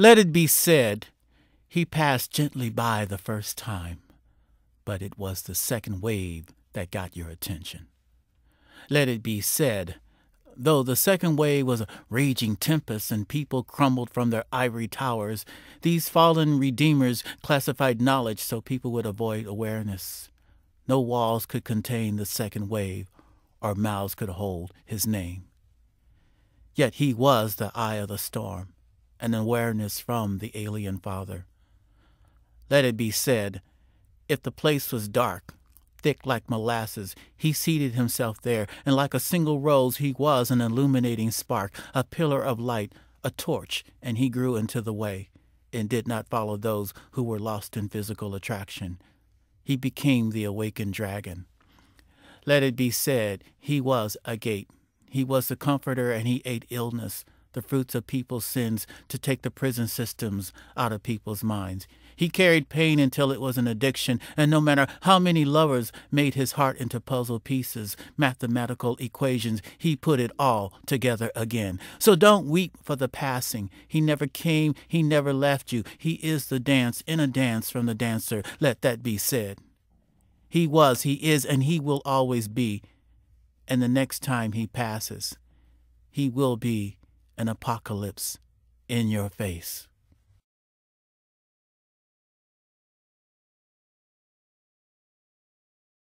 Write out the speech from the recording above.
Let it be said, he passed gently by the first time, but it was the second wave that got your attention. Let it be said, though the second wave was a raging tempest and people crumbled from their ivory towers, these fallen redeemers classified knowledge so people would avoid awareness. No walls could contain the second wave, or mouths could hold his name. Yet he was the eye of the storm, and awareness from the alien father. Let it be said, if the place was dark, thick like molasses, he seated himself there, and like a single rose he was an illuminating spark, a pillar of light, a torch, and he grew into the way, and did not follow those who were lost in physical attraction. He became the awakened dragon. Let it be said, he was a gate. He was the comforter, and he ate illness the fruits of people's sins to take the prison systems out of people's minds. He carried pain until it was an addiction, and no matter how many lovers made his heart into puzzle pieces, mathematical equations, he put it all together again. So don't weep for the passing. He never came, he never left you. He is the dance in a dance from the dancer. Let that be said. He was, he is, and he will always be. And the next time he passes, he will be an apocalypse in your face.